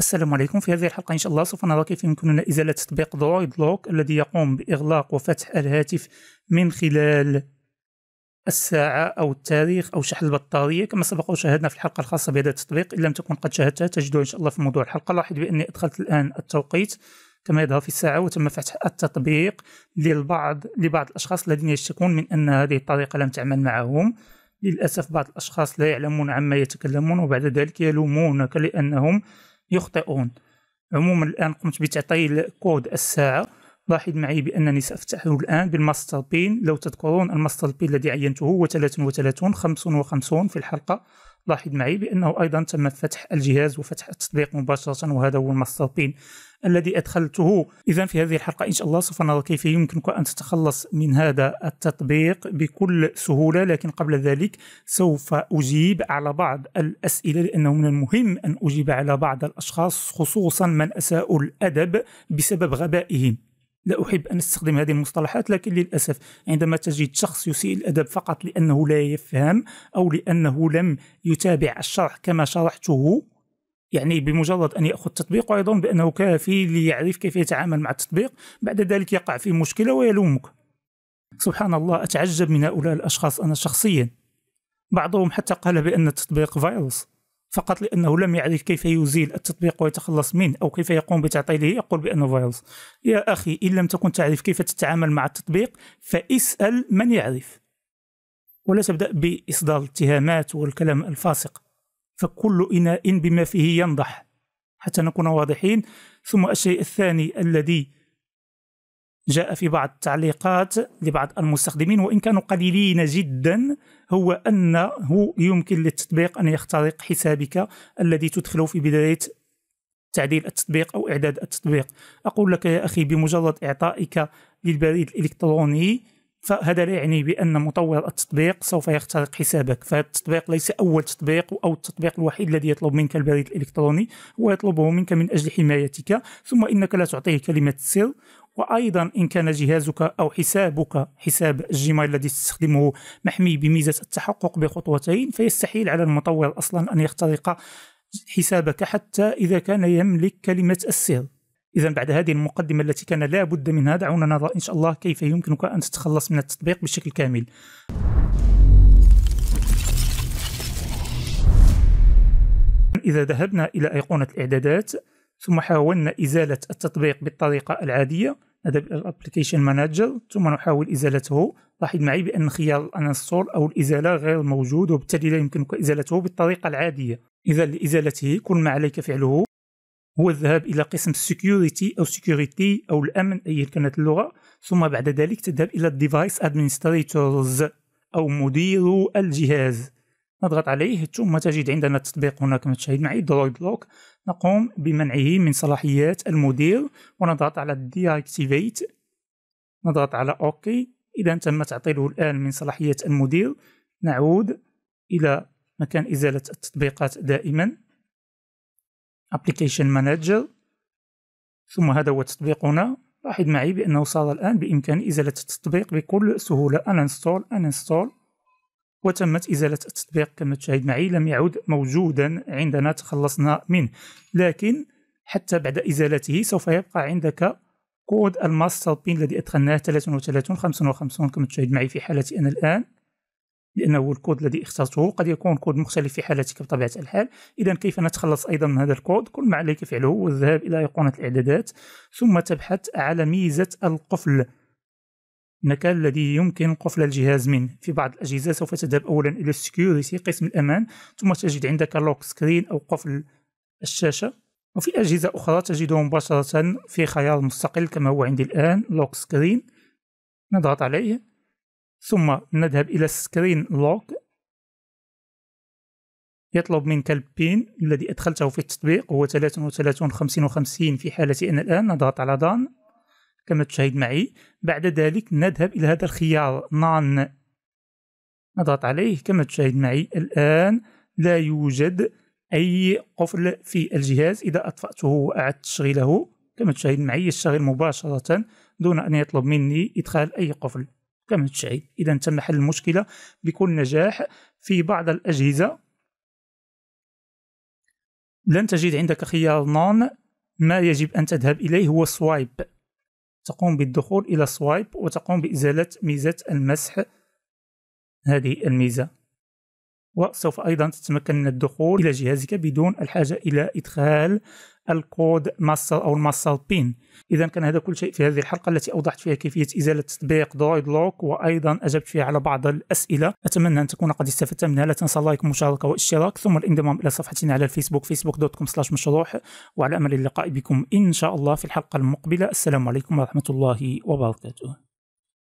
السلام عليكم في هذه الحلقة إن شاء الله سوف نرى كيف يمكننا إزالة تطبيق درويد لوك الذي يقوم بإغلاق وفتح الهاتف من خلال الساعة أو التاريخ أو شحن البطارية كما سبق وشاهدنا في الحلقة الخاصة بهذا التطبيق إن لم تكن قد شاهدتها تجدها إن شاء الله في موضوع الحلقة لاحظ بأني أدخلت الآن التوقيت كما يظهر في الساعة وتم فتح التطبيق للبعض لبعض الأشخاص الذين يشتكون من أن هذه الطريقة لم تعمل معهم للأسف بعض الأشخاص لا يعلمون عما يتكلمون وبعد ذلك يلومونك لأنهم يخطئون عموما الآن قمت بتعطيل كود الساعة لاحظ معي بأنني سأفتحه الآن بالماستر بين لو تذكرون الماستر بين الذي عينته هو 33 55 في الحلقة لاحظ معي بأنه أيضا تم فتح الجهاز وفتح التطبيق مباشرة وهذا هو الماستر بين الذي أدخلته إذا في هذه الحلقة إن شاء الله سوف نرى كيف يمكنك أن تتخلص من هذا التطبيق بكل سهولة لكن قبل ذلك سوف أجيب على بعض الأسئلة لأنه من المهم أن أجيب على بعض الأشخاص خصوصا من اساء الأدب بسبب غبائهم لا أحب أن أستخدم هذه المصطلحات لكن للأسف عندما تجد شخص يسيء الأدب فقط لأنه لا يفهم أو لأنه لم يتابع الشرح كما شرحته يعني بمجرد أن يأخذ التطبيق أيضا بأنه كافي ليعرف كيف يتعامل مع التطبيق بعد ذلك يقع في مشكلة ويلومك سبحان الله أتعجب من هؤلاء الأشخاص أنا شخصيا بعضهم حتى قال بأن التطبيق فيروس فقط لأنه لم يعرف كيف يزيل التطبيق ويتخلص منه أو كيف يقوم بتعطيله يقول بأنه فيروس يا أخي إن لم تكن تعرف كيف تتعامل مع التطبيق فاسأل من يعرف ولا تبدأ بإصدار الاتهامات والكلام الفاسق فكل إناء بما فيه ينضح حتى نكون واضحين ثم الشيء الثاني الذي جاء في بعض التعليقات لبعض المستخدمين وإن كانوا قليلين جدا هو أنه يمكن للتطبيق أن يخترق حسابك الذي تدخله في بداية تعديل التطبيق أو إعداد التطبيق أقول لك يا أخي بمجرد إعطائك للبريد الإلكتروني فهذا لا يعني بأن مطور التطبيق سوف يخترق حسابك فهذا التطبيق ليس أول تطبيق أو التطبيق الوحيد الذي يطلب منك البريد الإلكتروني هو يطلبه منك من أجل حمايتك ثم إنك لا تعطيه كلمة السر وايضا ان كان جهازك او حسابك حساب الجيميل الذي تستخدمه محمي بميزه التحقق بخطوتين فيستحيل على المطور اصلا ان يخترق حسابك حتى اذا كان يملك كلمه السر إذا بعد هذه المقدمة التي كان لا بد منها دعونا نرى إن شاء الله كيف يمكنك أن تتخلص من التطبيق بشكل كامل إذا ذهبنا إلى أيقونة الإعدادات ثم حاولنا إزالة التطبيق بالطريقة العادية نذهب إلى الأبليكيشن مانجر ثم نحاول إزالته لاحظ معي بأن خيار الأنستول أو الإزالة غير موجود وبالتالي لا يمكنك إزالته بالطريقة العادية إذا لإزالته كل ما عليك فعله هو الذهاب إلى قسم السكيورتي أو سكيورتي أو الأمن أيا كانت اللغة ثم بعد ذلك تذهب إلى الديفايس أدمنستريتورز أو مدير الجهاز نضغط عليه ثم تجد عندنا التطبيق هنا كما تشاهد معي درويد لوك نقوم بمنعه من صلاحيات المدير ونضغط على دياكتيفيت نضغط على اوكي اذا تم تعطيله الان من صلاحيات المدير نعود الى مكان ازاله التطبيقات دائما application manager ثم هذا هو تطبيقنا لاحظ معي بأنه صار الآن بإمكاني إزالة التطبيق بكل سهولة uninstall uninstall وتمت إزالة التطبيق كما تشاهد معي لم يعد موجودا عندنا تخلصنا منه لكن حتى بعد إزالته سوف يبقى عندك كود الماستر بين الذي أدخلناه 33 55 كما تشاهد معي في حالتي أنا الآن لانه الكود الذي اخترته قد يكون كود مختلف في حالتك بطبيعه الحال اذا كيف نتخلص ايضا من هذا الكود كل ما عليك فعله هو الذهاب الى ايقونه الاعدادات ثم تبحث على ميزه القفل المكان الذي يمكن قفل الجهاز منه في بعض الأجهزة سوف تذهب أولا إلى السكيورتي قسم الأمان ثم تجد عندك لوك سكرين أو قفل الشاشة وفي أجهزة أخرى تجده مباشرة في خيار مستقل كما هو عندي الآن لوك سكرين نضغط عليه ثم نذهب إلى سكرين لوك يطلب منك البين الذي أدخلته في التطبيق هو 33 50 50 في حالتي أنا الآن نضغط على دان كما تشاهد معي بعد ذلك نذهب إلى هذا الخيار نان نعم. نضغط عليه كما تشاهد معي الآن لا يوجد أي قفل في الجهاز إذا أطفأته وأعدت تشغيله كما تشاهد معي يشتغل مباشرة دون أن يطلب مني إدخال أي قفل كما تشاهد إذا تم حل المشكلة بكل نجاح في بعض الأجهزة لن تجد عندك خيار نون ما يجب أن تذهب إليه هو سوايب تقوم بالدخول إلى سوايب وتقوم بإزالة ميزة المسح هذه الميزة وسوف أيضا تتمكن من الدخول إلى جهازك بدون الحاجة إلى إدخال الكود ماسل أو الماسل بين إذا كان هذا كل شيء في هذه الحلقة التي أوضحت فيها كيفية إزالة تطبيق درويد لوك وأيضا أجبت فيها على بعض الأسئلة أتمنى أن تكون قد استفدت منها لا تنسى اللايك والمشاركة والاشتراك ثم الانضمام إلى صفحتنا على الفيسبوك فيسبوك دوت كوم سلاش مشروح وعلى أمل اللقاء بكم إن شاء الله في الحلقة المقبلة السلام عليكم ورحمة الله وبركاته